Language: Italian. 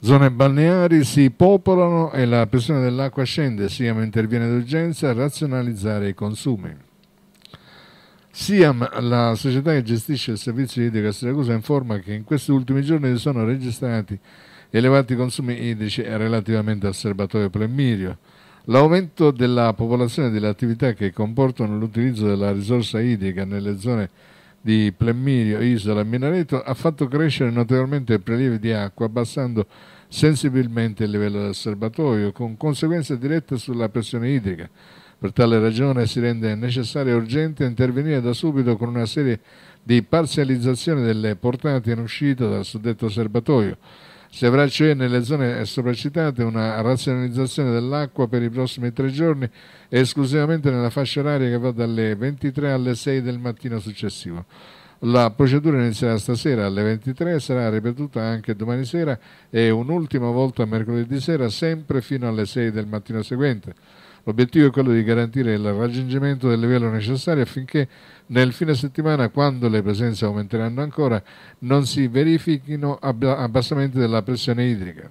Zone balneari si popolano e la pressione dell'acqua scende, Siam interviene d'urgenza a razionalizzare i consumi. Siam, la società che gestisce il servizio idrico a Siracusa, informa che in questi ultimi giorni si sono registrati elevati consumi idrici relativamente al serbatoio Plemirio. L'aumento della popolazione e delle attività che comportano l'utilizzo della risorsa idrica nelle zone balneari di Plemmirio, Isola e Minareto ha fatto crescere notevolmente il prelievo di acqua abbassando sensibilmente il livello del serbatoio con conseguenze dirette sulla pressione idrica. Per tale ragione si rende necessario e urgente intervenire da subito con una serie di parzializzazioni delle portate in uscita dal suddetto serbatoio si avrà cioè nelle zone sopracitate una razionalizzazione dell'acqua per i prossimi tre giorni esclusivamente nella fascia oraria che va dalle 23 alle 6 del mattino successivo. La procedura inizierà stasera alle 23, e sarà ripetuta anche domani sera e un'ultima volta mercoledì sera sempre fino alle 6 del mattino seguente. L'obiettivo è quello di garantire il raggiungimento del livello necessario affinché nel fine settimana, quando le presenze aumenteranno ancora, non si verifichino abbassamenti della pressione idrica.